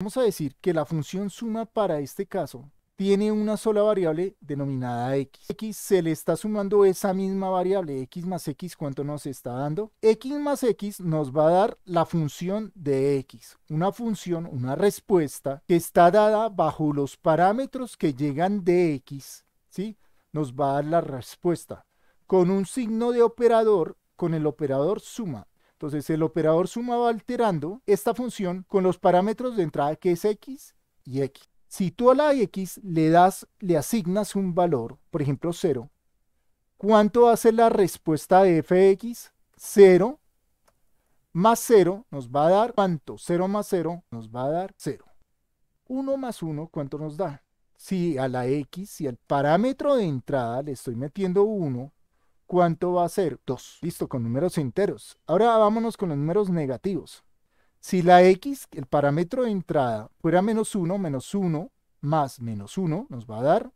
Vamos a decir que la función suma para este caso tiene una sola variable denominada x. x se le está sumando esa misma variable, x más x, ¿cuánto nos está dando? x más x nos va a dar la función de x, una función, una respuesta que está dada bajo los parámetros que llegan de x, ¿sí? Nos va a dar la respuesta con un signo de operador, con el operador suma. Entonces el operador suma va alterando esta función con los parámetros de entrada que es x y x. Si tú a la x le das, le asignas un valor, por ejemplo 0, ¿cuánto va a ser la respuesta de fx? 0 más 0 nos va a dar cuánto? 0 más 0 nos va a dar 0. 1 más 1, ¿cuánto nos da? Si a la x, si al parámetro de entrada le estoy metiendo 1, ¿Cuánto va a ser? 2. Listo, con números enteros. Ahora vámonos con los números negativos. Si la x, el parámetro de entrada, fuera menos 1, menos 1, más menos 1, nos va a dar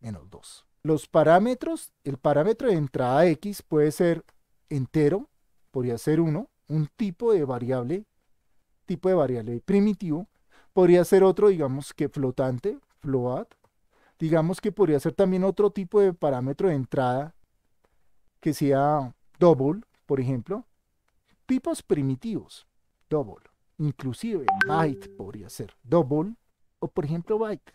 menos 2. Los parámetros, el parámetro de entrada x puede ser entero, podría ser 1, un tipo de variable, tipo de variable primitivo, podría ser otro, digamos que flotante, float, digamos que podría ser también otro tipo de parámetro de entrada que sea double, por ejemplo, tipos primitivos, double, inclusive byte podría ser double o por ejemplo byte,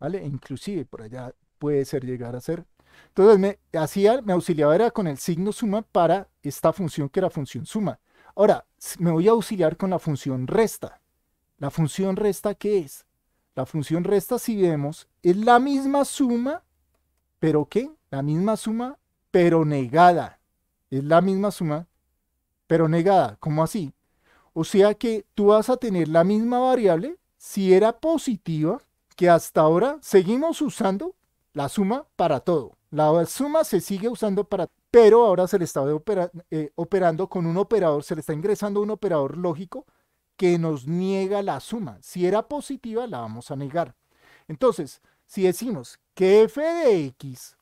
¿vale? E inclusive por allá puede ser llegar a ser. Entonces me hacía, me auxiliaba con el signo suma para esta función que era función suma. Ahora, me voy a auxiliar con la función resta. ¿La función resta qué es? La función resta, si vemos, es la misma suma, pero ¿qué? La misma suma pero negada. Es la misma suma, pero negada. ¿Cómo así? O sea que tú vas a tener la misma variable si era positiva, que hasta ahora seguimos usando la suma para todo. La suma se sigue usando para, pero ahora se le está eh, operando con un operador, se le está ingresando un operador lógico que nos niega la suma. Si era positiva, la vamos a negar. Entonces, si decimos que f de x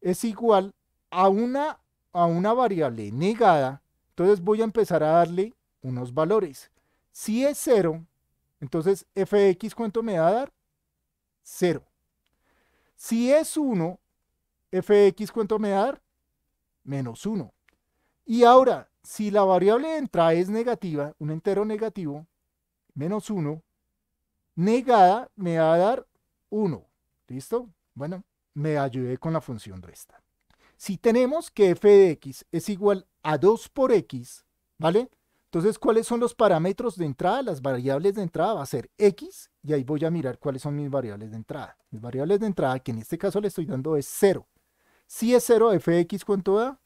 es igual a una, a una variable negada, entonces voy a empezar a darle unos valores. Si es 0, entonces fx cuánto me va a dar? 0. Si es 1, fx cuánto me va a dar? Menos 1. Y ahora, si la variable de entrada es negativa, un entero negativo, menos 1, negada me va a dar 1. ¿Listo? Bueno, me ayudé con la función resta. Si tenemos que f de x es igual a 2 por x, ¿vale? Entonces, ¿cuáles son los parámetros de entrada? Las variables de entrada va a ser x, y ahí voy a mirar cuáles son mis variables de entrada. Mis variables de entrada, que en este caso le estoy dando es 0. Si es 0, f de x, ¿cuánto da?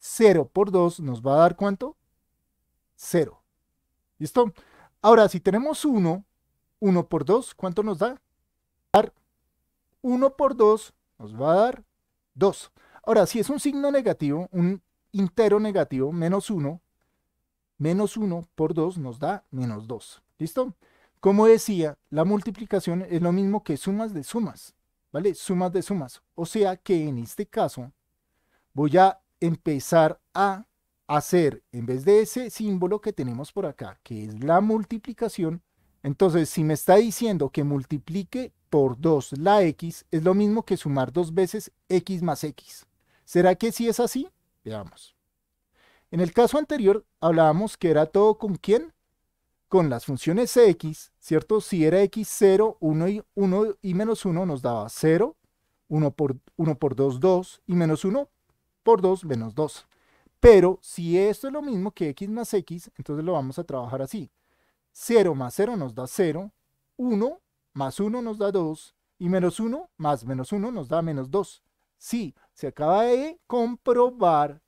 0 por 2 nos va a dar ¿cuánto? 0. ¿Listo? Ahora, si tenemos 1, 1 por 2, ¿cuánto nos da? 1 por 2 nos va a dar 2. Ahora, si es un signo negativo, un intero negativo, menos 1, menos 1 por 2 nos da menos 2. ¿Listo? Como decía, la multiplicación es lo mismo que sumas de sumas, ¿vale? Sumas de sumas. O sea que en este caso voy a empezar a hacer, en vez de ese símbolo que tenemos por acá, que es la multiplicación, entonces si me está diciendo que multiplique por 2 la x es lo mismo que sumar dos veces x más x. ¿Será que si sí es así? Veamos. En el caso anterior hablábamos que era todo con quién? Con las funciones x, ¿cierto? Si era x 0, 1 y, 1 y menos 1 nos daba 0, 1 por, 1 por 2, 2 y menos 1 por 2, menos 2. Pero si esto es lo mismo que x más x, entonces lo vamos a trabajar así. 0 más 0 nos da 0, 1 más 1 nos da 2 y menos 1 más menos 1 nos da menos 2. Sí, se acaba de comprobar.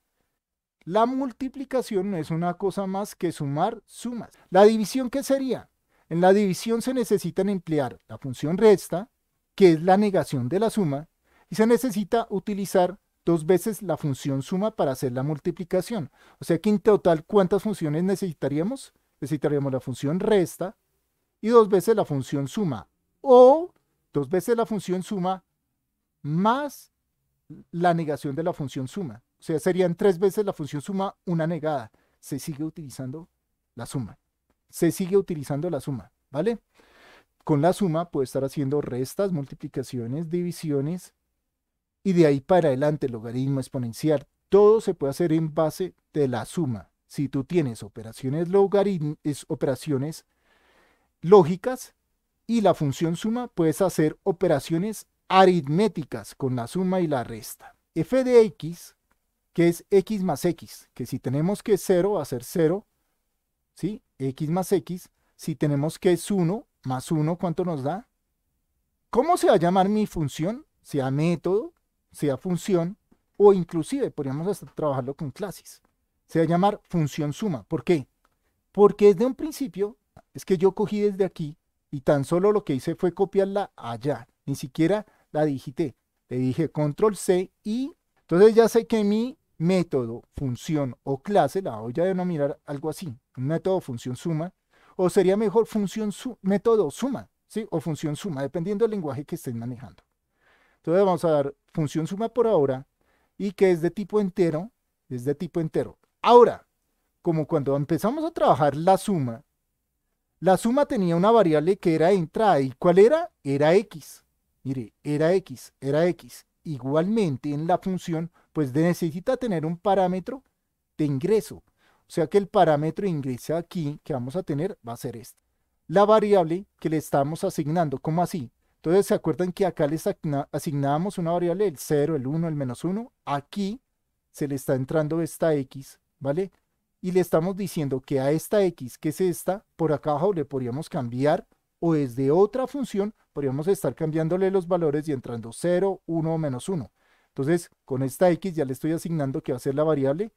La multiplicación no es una cosa más que sumar sumas. ¿La división qué sería? En la división se necesitan emplear la función resta, que es la negación de la suma, y se necesita utilizar dos veces la función suma para hacer la multiplicación. O sea que en total, ¿cuántas funciones necesitaríamos? Necesitaríamos la función resta y dos veces la función suma, o dos veces la función suma más la negación de la función suma. O sea, serían tres veces la función suma, una negada. Se sigue utilizando la suma. Se sigue utilizando la suma, ¿vale? Con la suma puede estar haciendo restas, multiplicaciones, divisiones y de ahí para adelante, logaritmo exponencial. Todo se puede hacer en base de la suma. Si tú tienes operaciones, operaciones lógicas, y la función suma puedes hacer operaciones aritméticas con la suma y la resta. f de x, que es x más x, que si tenemos que es 0 va a ser 0, ¿sí? x más x, si tenemos que es 1 más 1, ¿cuánto nos da? ¿Cómo se va a llamar mi función? Sea método, sea función, o inclusive podríamos hasta trabajarlo con clases. Se va a llamar función suma. ¿Por qué? Porque desde un principio es que yo cogí desde aquí y tan solo lo que hice fue copiarla allá, ni siquiera la digité. Le dije control C y entonces ya sé que mi método, función o clase la voy a denominar algo así, método, función, suma, o sería mejor función, método, suma, ¿sí? o función, suma, dependiendo del lenguaje que estén manejando. Entonces vamos a dar función suma por ahora y que es de tipo entero, es de tipo entero. Ahora, como cuando empezamos a trabajar la suma, la suma tenía una variable que era entrada. ¿Y cuál era? Era x. Mire, era x, era x. Igualmente en la función, pues necesita tener un parámetro de ingreso. O sea que el parámetro de ingreso aquí que vamos a tener va a ser este. La variable que le estamos asignando, ¿cómo así? Entonces, ¿se acuerdan que acá les asignábamos una variable, el 0, el 1, el menos 1? Aquí se le está entrando esta x, ¿vale? y le estamos diciendo que a esta x, que es esta, por acá abajo le podríamos cambiar o desde otra función podríamos estar cambiándole los valores y entrando 0, 1 o menos 1. Entonces, con esta x ya le estoy asignando que va a ser la variable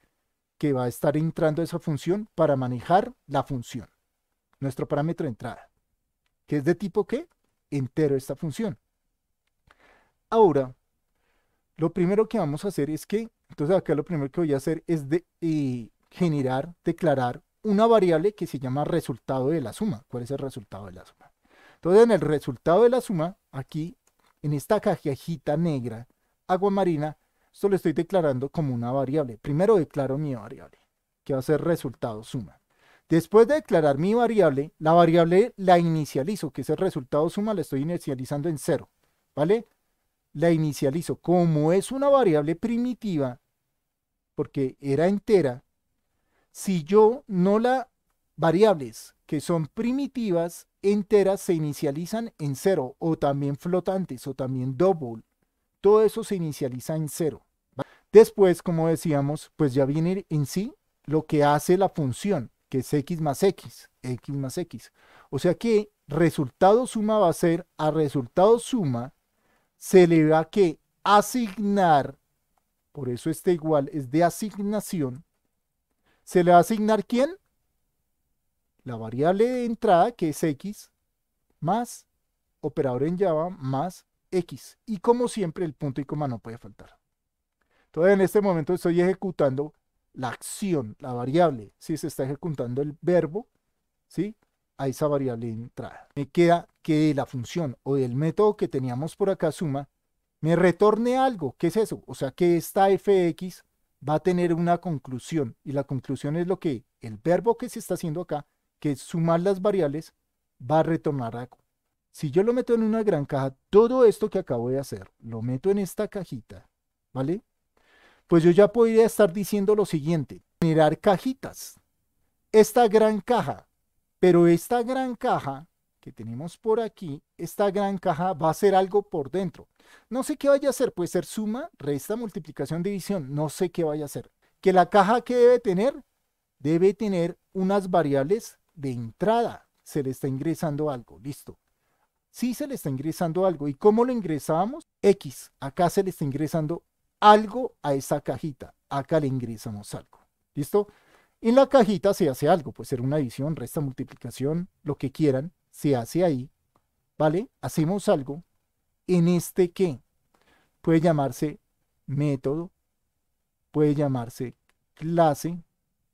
que va a estar entrando a esa función para manejar la función. Nuestro parámetro de entrada, que es de tipo ¿qué? Entero esta función. Ahora, lo primero que vamos a hacer es que, entonces acá lo primero que voy a hacer es de, eh, generar, declarar una variable que se llama resultado de la suma. ¿Cuál es el resultado de la suma? Entonces, en el resultado de la suma, aquí, en esta cajita negra, agua marina, esto lo estoy declarando como una variable. Primero declaro mi variable, que va a ser resultado suma. Después de declarar mi variable, la variable la inicializo, que es el resultado suma, la estoy inicializando en cero, ¿vale? La inicializo. Como es una variable primitiva, porque era entera, si yo no la variables que son primitivas enteras se inicializan en cero o también flotantes o también double. Todo eso se inicializa en cero. Después, como decíamos, pues ya viene en sí lo que hace la función, que es x más x, x más x. O sea que resultado suma va a ser a resultado suma se le va a que asignar, por eso este igual es de asignación, se le va a asignar quién? La variable de entrada, que es x, más operador en Java, más x. Y como siempre, el punto y coma no puede faltar. Entonces, en este momento estoy ejecutando la acción, la variable, si se está ejecutando el verbo, ¿sí? a esa variable de entrada. Me queda que la función o el método que teníamos por acá, suma, me retorne algo. ¿Qué es eso? O sea que esta fx va a tener una conclusión y la conclusión es lo que el verbo que se está haciendo acá, que es sumar las variables, va a retornar algo. Si yo lo meto en una gran caja, todo esto que acabo de hacer, lo meto en esta cajita, ¿vale? Pues yo ya podría estar diciendo lo siguiente, generar cajitas. Esta gran caja, pero esta gran caja que tenemos por aquí, esta gran caja va a ser algo por dentro. No sé qué vaya a hacer, puede ser suma, resta, multiplicación, división, no sé qué vaya a ser. Que la caja que debe tener, debe tener unas variables de entrada. Se le está ingresando algo, listo. Sí se le está ingresando algo. ¿Y cómo lo ingresamos? X. Acá se le está ingresando algo a esa cajita. Acá le ingresamos algo. ¿Listo? En la cajita se hace algo. Puede ser una división, resta, multiplicación, lo que quieran se hace ahí, ¿vale? Hacemos algo en este que puede llamarse método, puede llamarse clase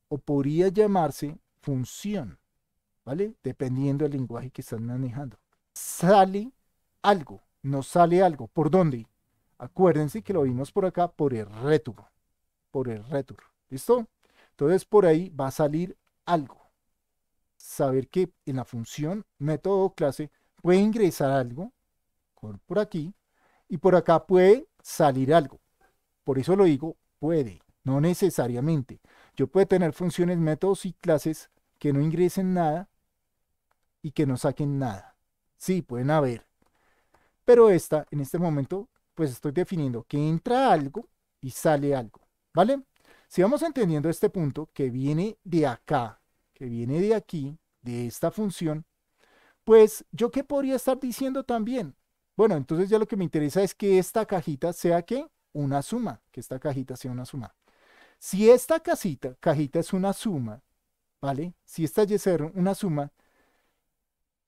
o podría llamarse función, ¿vale? Dependiendo del lenguaje que están manejando. Sale algo, nos sale algo. ¿Por dónde? Acuérdense que lo vimos por acá, por el retorno, por el rétulo, ¿listo? Entonces por ahí va a salir algo saber que en la función método clase puede ingresar algo por aquí y por acá puede salir algo. Por eso lo digo puede, no necesariamente. Yo puedo tener funciones, métodos y clases que no ingresen nada y que no saquen nada. Sí, pueden haber. Pero esta, en este momento, pues estoy definiendo que entra algo y sale algo. ¿Vale? Si vamos entendiendo este punto que viene de acá, que viene de aquí, de esta función, pues yo qué podría estar diciendo también. Bueno, entonces ya lo que me interesa es que esta cajita sea que una suma, que esta cajita sea una suma. Si esta casita, cajita es una suma, ¿vale? Si esta es una suma,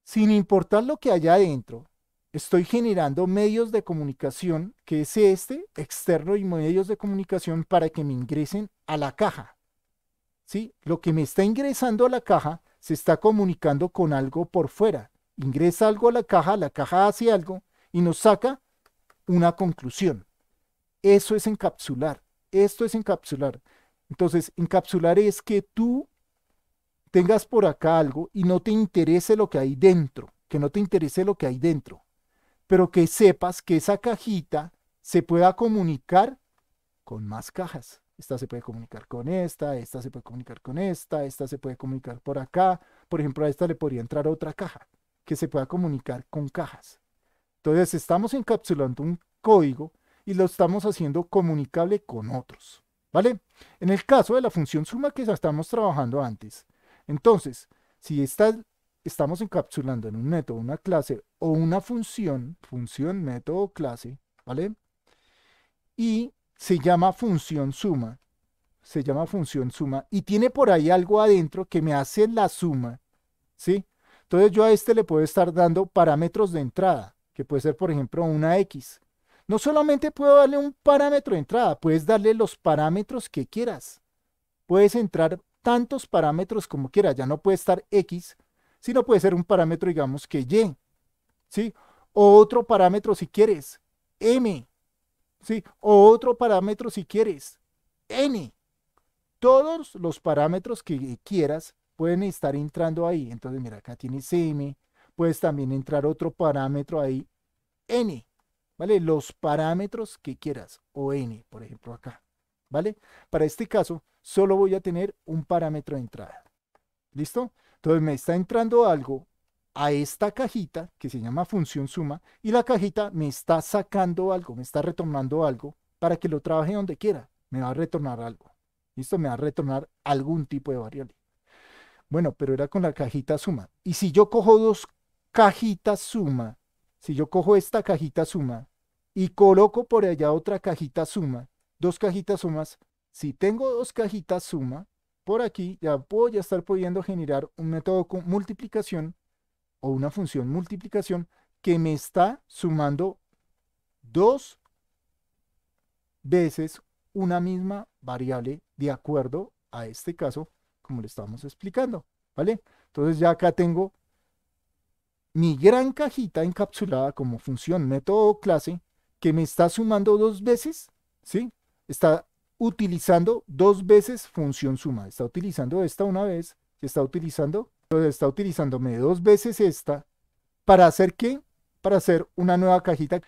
sin importar lo que haya adentro, estoy generando medios de comunicación, que es este, externo y medios de comunicación para que me ingresen a la caja. ¿Sí? Lo que me está ingresando a la caja se está comunicando con algo por fuera. Ingresa algo a la caja, la caja hace algo y nos saca una conclusión. Eso es encapsular. Esto es encapsular. Entonces, encapsular es que tú tengas por acá algo y no te interese lo que hay dentro, que no te interese lo que hay dentro, pero que sepas que esa cajita se pueda comunicar con más cajas esta se puede comunicar con esta, esta se puede comunicar con esta, esta se puede comunicar por acá. Por ejemplo, a esta le podría entrar otra caja que se pueda comunicar con cajas. Entonces estamos encapsulando un código y lo estamos haciendo comunicable con otros. ¿Vale? En el caso de la función suma que ya estamos trabajando antes. Entonces, si estamos encapsulando en un método, una clase o una función, función, método, clase, ¿vale? Y se llama función suma. Se llama función suma y tiene por ahí algo adentro que me hace la suma, ¿sí? Entonces yo a este le puedo estar dando parámetros de entrada, que puede ser, por ejemplo, una X. No solamente puedo darle un parámetro de entrada, puedes darle los parámetros que quieras. Puedes entrar tantos parámetros como quieras, ya no puede estar X, sino puede ser un parámetro, digamos, que Y, ¿sí? O otro parámetro si quieres, M, ¿sí? O otro parámetro si quieres, n. Todos los parámetros que quieras pueden estar entrando ahí. Entonces, mira, acá tienes m puedes también entrar otro parámetro ahí, n, ¿vale? Los parámetros que quieras, o n, por ejemplo, acá, ¿vale? Para este caso, solo voy a tener un parámetro de entrada. ¿Listo? Entonces me está entrando algo a esta cajita que se llama función suma y la cajita me está sacando algo, me está retornando algo para que lo trabaje donde quiera. Me va a retornar algo. Listo, me va a retornar algún tipo de variable. Bueno, pero era con la cajita suma. Y si yo cojo dos cajitas suma, si yo cojo esta cajita suma y coloco por allá otra cajita suma, dos cajitas sumas, si tengo dos cajitas suma, por aquí ya puedo a estar pudiendo generar un método con multiplicación o una función multiplicación que me está sumando dos veces una misma variable de acuerdo a este caso, como le estamos explicando, ¿vale? Entonces ya acá tengo mi gran cajita encapsulada como función, método clase, que me está sumando dos veces, ¿sí? Está utilizando dos veces función suma. Está utilizando esta una vez, está utilizando está utilizándome dos veces esta para hacer qué? Para hacer una nueva cajita